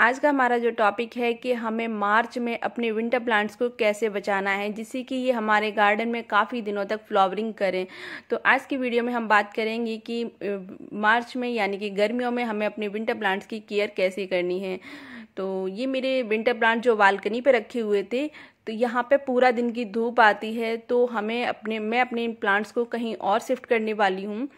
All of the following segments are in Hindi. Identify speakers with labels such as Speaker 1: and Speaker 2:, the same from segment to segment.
Speaker 1: आज का हमारा जो टॉपिक है कि हमें मार्च में अपने विंटर प्लांट्स को कैसे बचाना है जिससे कि ये हमारे गार्डन में काफ़ी दिनों तक फ्लावरिंग करें तो आज की वीडियो में हम बात करेंगे कि मार्च में यानी कि गर्मियों में हमें अपने विंटर प्लांट्स की केयर कैसे करनी है तो ये मेरे विंटर प्लांट जो बालकनी पर रखे हुए थे तो यहाँ पे पूरा दिन की धूप आती है तो हमें अपने मैं अपने प्लांट्स को कहीं और शिफ्ट करने वाली हूँ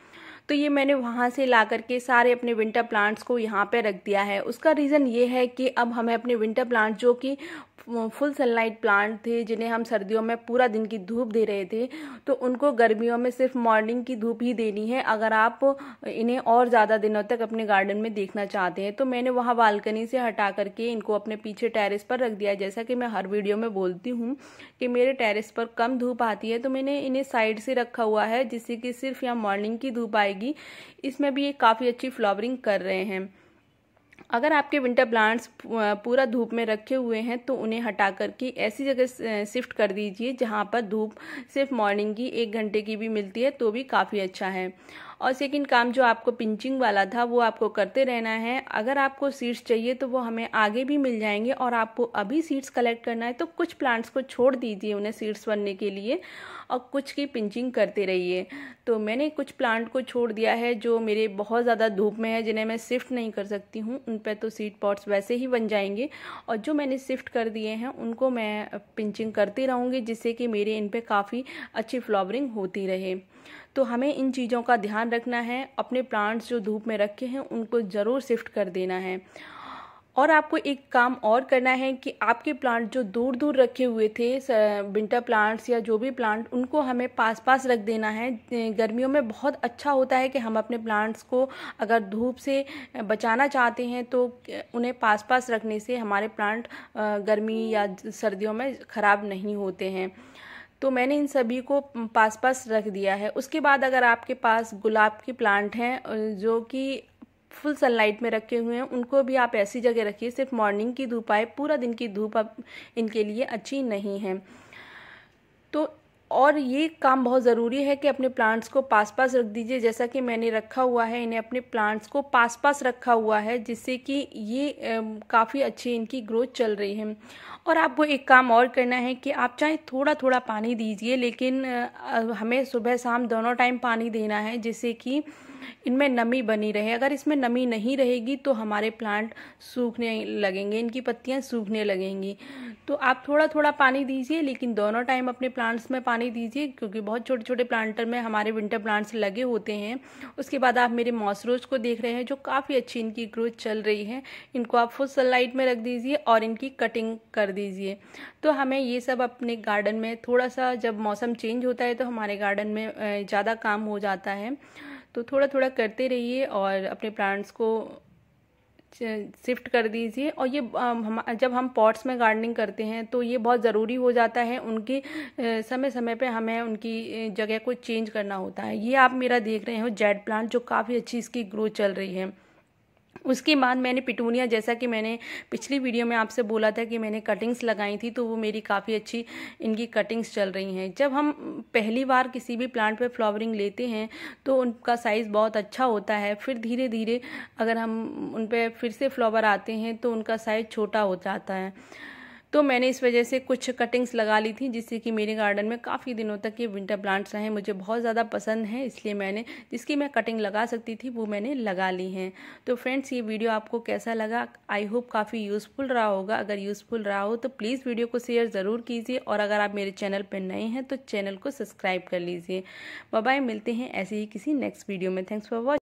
Speaker 1: तो ये मैंने वहाँ से ला करके सारे अपने विंटर प्लांट्स को यहाँ पे रख दिया है उसका रीज़न ये है कि अब हमें अपने विंटर प्लांट जो कि फुल सनलाइट प्लांट थे जिन्हें हम सर्दियों में पूरा दिन की धूप दे रहे थे तो उनको गर्मियों में सिर्फ मॉर्निंग की धूप ही देनी है अगर आप इन्हें और ज़्यादा दिनों तक अपने गार्डन में देखना चाहते हैं तो मैंने वहाँ बालकनी से हटा करके इनको अपने पीछे टेरेस पर रख दिया जैसा कि मैं हर वीडियो में बोलती हूँ कि मेरे टेरिस पर कम धूप आती है तो मैंने इन्हें साइड से रखा हुआ है जिससे कि सिर्फ यहाँ मॉर्निंग की धूप आएगी जाएगी इसमें भी ये काफ़ी अच्छी फ्लावरिंग कर रहे हैं अगर आपके विंटर प्लांट्स पूरा धूप में रखे हुए हैं तो उन्हें हटा करके ऐसी जगह शिफ्ट कर दीजिए जहां पर धूप सिर्फ मॉर्निंग की एक घंटे की भी मिलती है तो भी काफ़ी अच्छा है और सेकंड काम जो आपको पिंचिंग वाला था वो आपको करते रहना है अगर आपको सीड्स चाहिए तो वो हमें आगे भी मिल जाएंगे और आपको अभी सीड्स कलेक्ट करना है तो कुछ प्लांट्स को छोड़ दीजिए उन्हें सीड्स बनने के लिए और कुछ की पिंचिंग करते रहिए तो मैंने कुछ प्लांट को छोड़ दिया है जो मेरे बहुत ज़्यादा धूप में है जिन्हें मैं शिफ्ट नहीं कर सकती हूँ उन पर तो सीड पॉट्स वैसे ही बन जाएंगे और जो मैंने शिफ्ट कर दिए हैं उनको मैं पिंचिंग करती रहूँगी जिससे कि मेरे इन पर काफ़ी अच्छी फ्लावरिंग होती रहे तो हमें इन चीज़ों का ध्यान रखना है अपने प्लांट्स जो धूप में रखे हैं उनको ज़रूर शिफ्ट कर देना है और आपको एक काम और करना है कि आपके प्लांट जो दूर दूर रखे हुए थे विंटर प्लांट्स या जो भी प्लांट उनको हमें पास पास रख देना है गर्मियों में बहुत अच्छा होता है कि हम अपने प्लांट्स को अगर धूप से बचाना चाहते हैं तो उन्हें पास पास रखने से हमारे प्लांट गर्मी या सर्दियों में ख़राब नहीं होते हैं तो मैंने इन सभी को पास पास रख दिया है उसके बाद अगर आपके पास गुलाब की प्लांट हैं जो कि फुल सनलाइट में रखे हुए हैं उनको भी आप ऐसी जगह रखिए सिर्फ मॉर्निंग की धूप आए पूरा दिन की धूप अब इनके लिए अच्छी नहीं है तो और ये काम बहुत ज़रूरी है कि अपने प्लांट्स को पास पास रख दीजिए जैसा कि मैंने रखा हुआ है इन्हें अपने प्लांट्स को पास पास रखा हुआ है जिससे कि ये काफ़ी अच्छी इनकी ग्रोथ चल रही है और आपको एक काम और करना है कि आप चाहे थोड़ा थोड़ा पानी दीजिए लेकिन हमें सुबह शाम दोनों टाइम पानी देना है जिससे कि इनमें नमी बनी रहे अगर इसमें नमी नहीं रहेगी तो हमारे प्लांट सूखने लगेंगे इनकी पत्तियाँ सूखने लगेंगी तो आप थोड़ा थोड़ा पानी दीजिए लेकिन दोनों टाइम अपने प्लांट्स में पानी दीजिए क्योंकि बहुत छोटे छोटे प्लांटर में हमारे विंटर प्लांट्स लगे होते हैं उसके बाद आप मेरे मॉसरोज को देख रहे हैं जो काफ़ी अच्छी इनकी ग्रोथ चल रही है इनको आप फुल सनलाइट में रख दीजिए और इनकी कटिंग कर दीजिए तो हमें ये सब अपने गार्डन में थोड़ा सा जब मौसम चेंज होता है तो हमारे गार्डन में ज़्यादा काम हो जाता है तो थोड़ा थोड़ा करते रहिए और अपने प्लांट्स को शिफ्ट कर दीजिए और ये हम जब हम पॉट्स में गार्डनिंग करते हैं तो ये बहुत ज़रूरी हो जाता है उनके समय समय पे हमें उनकी जगह को चेंज करना होता है ये आप मेरा देख रहे हो जेड प्लांट जो काफ़ी अच्छी इसकी ग्रोथ चल रही है उसके बाद मैंने पिटूनिया जैसा कि मैंने पिछली वीडियो में आपसे बोला था कि मैंने कटिंग्स लगाई थी तो वो मेरी काफ़ी अच्छी इनकी कटिंग्स चल रही हैं जब हम पहली बार किसी भी प्लांट पे फ्लावरिंग लेते हैं तो उनका साइज़ बहुत अच्छा होता है फिर धीरे धीरे अगर हम उन पर फिर से फ्लावर आते हैं तो उनका साइज़ छोटा हो जाता है तो मैंने इस वजह से कुछ कटिंग्स लगा ली थी जिससे कि मेरे गार्डन में काफ़ी दिनों तक ये विंटर प्लांट्स रहे मुझे बहुत ज़्यादा पसंद है इसलिए मैंने जिसकी मैं कटिंग लगा सकती थी वो मैंने लगा ली हैं तो फ्रेंड्स ये वीडियो आपको कैसा लगा आई होप काफ़ी यूज़फुल रहा होगा अगर यूज़फुल रहा हो तो प्लीज़ वीडियो को शेयर ज़रूर कीजिए और अगर आप मेरे चैनल पर नए हैं तो चैनल को सब्सक्राइब कर लीजिए बाय मिलते हैं ऐसे ही किसी नेक्स्ट वीडियो में थैंक्स फॉर वॉच